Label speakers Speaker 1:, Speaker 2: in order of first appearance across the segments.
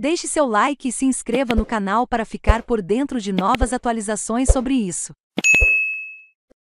Speaker 1: Deixe seu like e se inscreva no canal para ficar por dentro de novas atualizações sobre isso.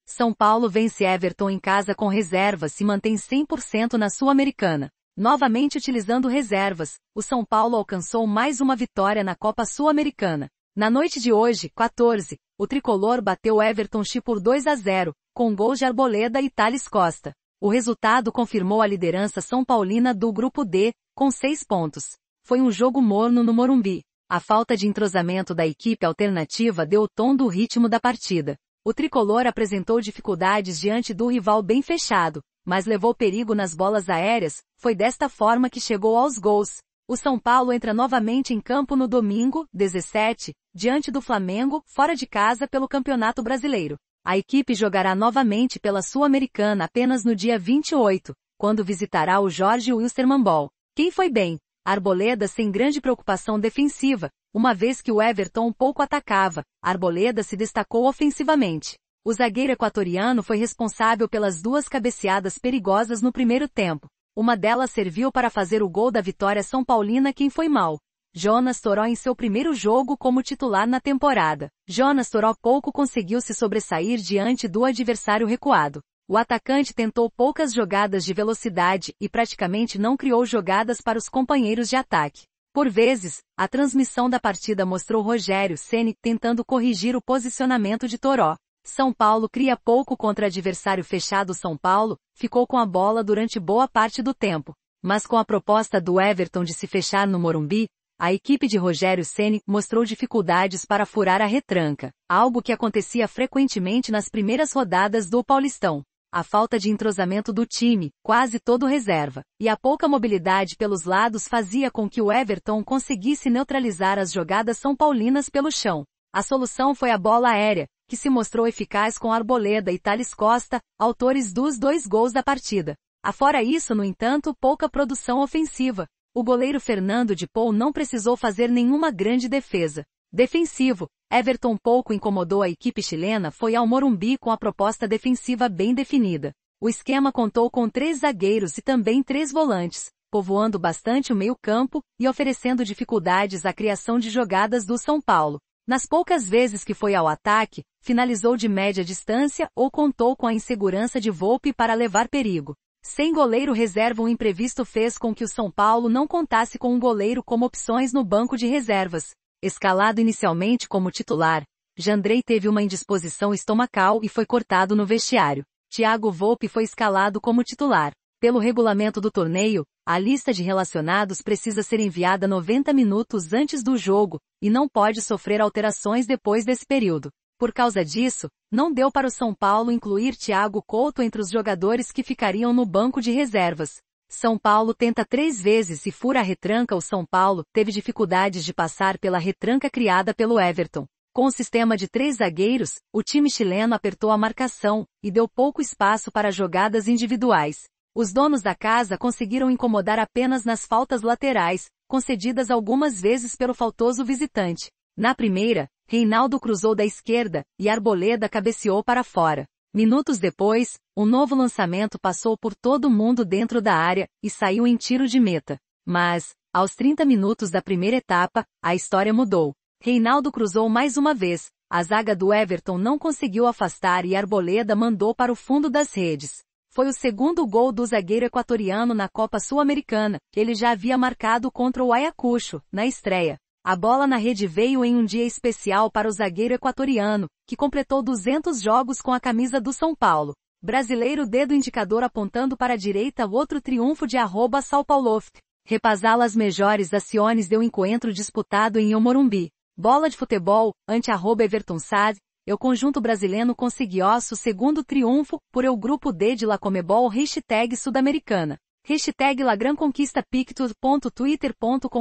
Speaker 1: São Paulo vence Everton em casa com reservas e mantém 100% na Sul-Americana. Novamente utilizando reservas, o São Paulo alcançou mais uma vitória na Copa Sul-Americana. Na noite de hoje, 14, o tricolor bateu Everton Chi por 2 a 0, com gols de Arboleda e Thales Costa. O resultado confirmou a liderança são paulina do grupo D, com 6 pontos. Foi um jogo morno no Morumbi. A falta de entrosamento da equipe alternativa deu o tom do ritmo da partida. O tricolor apresentou dificuldades diante do rival bem fechado, mas levou perigo nas bolas aéreas, foi desta forma que chegou aos gols. O São Paulo entra novamente em campo no domingo, 17, diante do Flamengo, fora de casa pelo Campeonato Brasileiro. A equipe jogará novamente pela Sul-Americana apenas no dia 28, quando visitará o Jorge Wilstermann Ball. Quem foi bem? Arboleda sem grande preocupação defensiva, uma vez que o Everton pouco atacava, Arboleda se destacou ofensivamente. O zagueiro equatoriano foi responsável pelas duas cabeceadas perigosas no primeiro tempo. Uma delas serviu para fazer o gol da vitória São Paulina quem foi mal. Jonas Toró em seu primeiro jogo como titular na temporada. Jonas Toró pouco conseguiu se sobressair diante do adversário recuado. O atacante tentou poucas jogadas de velocidade e praticamente não criou jogadas para os companheiros de ataque. Por vezes, a transmissão da partida mostrou Rogério Ceni tentando corrigir o posicionamento de Toró. São Paulo cria pouco contra adversário fechado São Paulo, ficou com a bola durante boa parte do tempo. Mas com a proposta do Everton de se fechar no Morumbi, a equipe de Rogério Ceni mostrou dificuldades para furar a retranca, algo que acontecia frequentemente nas primeiras rodadas do Paulistão a falta de entrosamento do time, quase todo reserva, e a pouca mobilidade pelos lados fazia com que o Everton conseguisse neutralizar as jogadas são paulinas pelo chão. A solução foi a bola aérea, que se mostrou eficaz com Arboleda e Thales Costa, autores dos dois gols da partida. Afora isso, no entanto, pouca produção ofensiva. O goleiro Fernando de Paul não precisou fazer nenhuma grande defesa. Defensivo, Everton pouco incomodou a equipe chilena foi ao Morumbi com a proposta defensiva bem definida. O esquema contou com três zagueiros e também três volantes, povoando bastante o meio-campo e oferecendo dificuldades à criação de jogadas do São Paulo. Nas poucas vezes que foi ao ataque, finalizou de média distância ou contou com a insegurança de Volpe para levar perigo. Sem goleiro reserva, o um imprevisto fez com que o São Paulo não contasse com um goleiro como opções no banco de reservas. Escalado inicialmente como titular, Jandrei teve uma indisposição estomacal e foi cortado no vestiário. Thiago Volpe foi escalado como titular. Pelo regulamento do torneio, a lista de relacionados precisa ser enviada 90 minutos antes do jogo e não pode sofrer alterações depois desse período. Por causa disso, não deu para o São Paulo incluir Thiago Couto entre os jogadores que ficariam no banco de reservas. São Paulo tenta três vezes e fura a retranca. O São Paulo teve dificuldades de passar pela retranca criada pelo Everton. Com o sistema de três zagueiros, o time chileno apertou a marcação e deu pouco espaço para jogadas individuais. Os donos da casa conseguiram incomodar apenas nas faltas laterais, concedidas algumas vezes pelo faltoso visitante. Na primeira, Reinaldo cruzou da esquerda e Arboleda cabeceou para fora. Minutos depois, o um novo lançamento passou por todo mundo dentro da área e saiu em tiro de meta. Mas, aos 30 minutos da primeira etapa, a história mudou. Reinaldo cruzou mais uma vez, a zaga do Everton não conseguiu afastar e Arboleda mandou para o fundo das redes. Foi o segundo gol do zagueiro equatoriano na Copa Sul-Americana, que ele já havia marcado contra o Ayacucho, na estreia. A bola na rede veio em um dia especial para o zagueiro equatoriano, que completou 200 jogos com a camisa do São Paulo. Brasileiro dedo indicador apontando para a direita outro triunfo de arroba São Paulo. Repasá las melhores aciones deu encontro disputado em Morumbi. Bola de futebol, ante arroba Everton Sad, eu conjunto brasileiro conseguiu o segundo triunfo por eu grupo D de La Comebol hashtag sudamericana. Hashtag Lagran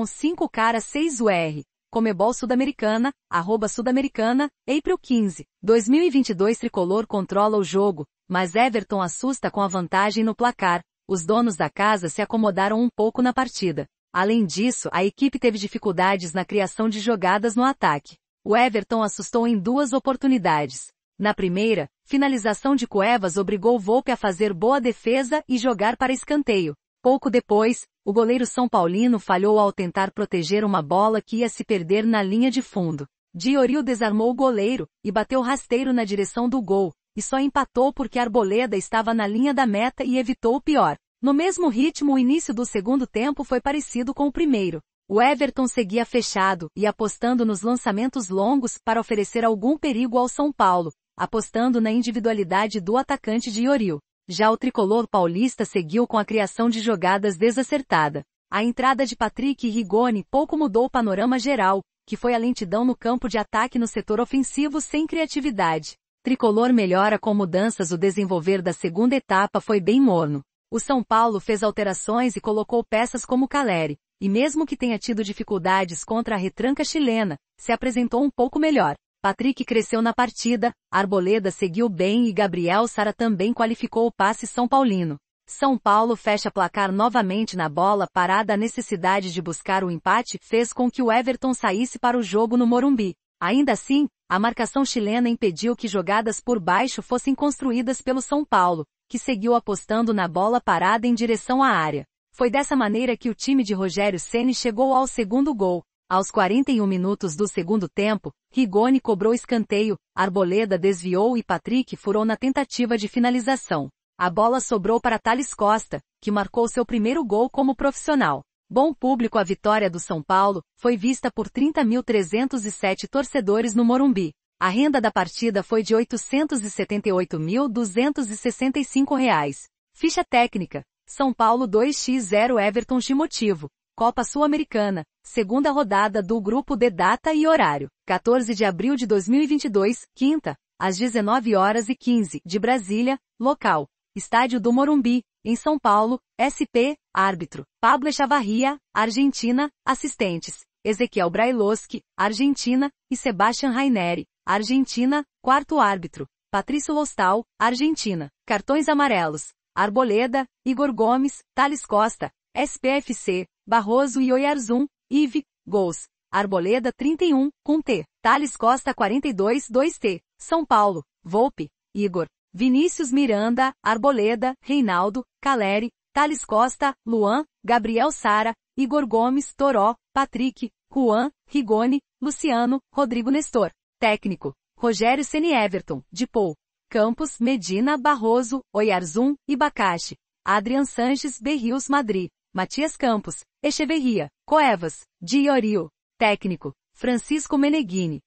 Speaker 1: 5 caras 6 UR. Comebol Sudamericana, arroba Sudamericana, April 15, 2022 Tricolor controla o jogo, mas Everton assusta com a vantagem no placar, os donos da casa se acomodaram um pouco na partida. Além disso, a equipe teve dificuldades na criação de jogadas no ataque. O Everton assustou em duas oportunidades. Na primeira, finalização de Cuevas obrigou Volpe a fazer boa defesa e jogar para escanteio. Pouco depois, o goleiro São Paulino falhou ao tentar proteger uma bola que ia se perder na linha de fundo. Dioril desarmou o goleiro e bateu rasteiro na direção do gol, e só empatou porque Arboleda estava na linha da meta e evitou o pior. No mesmo ritmo, o início do segundo tempo foi parecido com o primeiro. O Everton seguia fechado e apostando nos lançamentos longos para oferecer algum perigo ao São Paulo, apostando na individualidade do atacante de Ioril. Já o tricolor paulista seguiu com a criação de jogadas desacertada. A entrada de Patrick e Rigoni pouco mudou o panorama geral, que foi a lentidão no campo de ataque no setor ofensivo sem criatividade. Tricolor melhora com mudanças o desenvolver da segunda etapa foi bem morno. O São Paulo fez alterações e colocou peças como Caleri, e mesmo que tenha tido dificuldades contra a retranca chilena, se apresentou um pouco melhor. Patrick cresceu na partida, Arboleda seguiu bem e Gabriel Sara também qualificou o passe São Paulino. São Paulo fecha placar novamente na bola parada a necessidade de buscar o empate fez com que o Everton saísse para o jogo no Morumbi. Ainda assim, a marcação chilena impediu que jogadas por baixo fossem construídas pelo São Paulo, que seguiu apostando na bola parada em direção à área. Foi dessa maneira que o time de Rogério Ceni chegou ao segundo gol, aos 41 minutos do segundo tempo, Rigoni cobrou escanteio, Arboleda desviou e Patrick furou na tentativa de finalização. A bola sobrou para Thales Costa, que marcou seu primeiro gol como profissional. Bom público a vitória do São Paulo, foi vista por 30.307 torcedores no Morumbi. A renda da partida foi de R$ 878.265. Ficha técnica. São Paulo 2x0 Everton Chimotivo. Copa Sul-Americana, segunda rodada do grupo de data e horário, 14 de abril de 2022, quinta, às 19 horas e 15 de Brasília, local, Estádio do Morumbi, em São Paulo, SP, árbitro, Pablo Echavarria, Argentina, assistentes, Ezequiel Brailoski, Argentina, e Sebastian Raineri, Argentina, quarto árbitro, Patrício Lostal, Argentina, cartões amarelos, Arboleda, Igor Gomes, Thales Costa, SPFC, Barroso e Oyarzum, Ive, Gols, Arboleda 31, com T, Thales Costa 42 2T, São Paulo, Volpe, Igor, Vinícius Miranda, Arboleda, Reinaldo, Caleri, Thales Costa, Luan, Gabriel Sara, Igor Gomes, Toró, Patrick, Juan, Rigoni, Luciano, Rodrigo Nestor. Técnico, Rogério Senieverton, de Pou, Campos, Medina, Barroso, Oyarzum, Ibacache, Adrian Sanches, Berrios, Madrid. Matias Campos, Echeverria, Coevas, Diorio, técnico, Francisco Meneghini,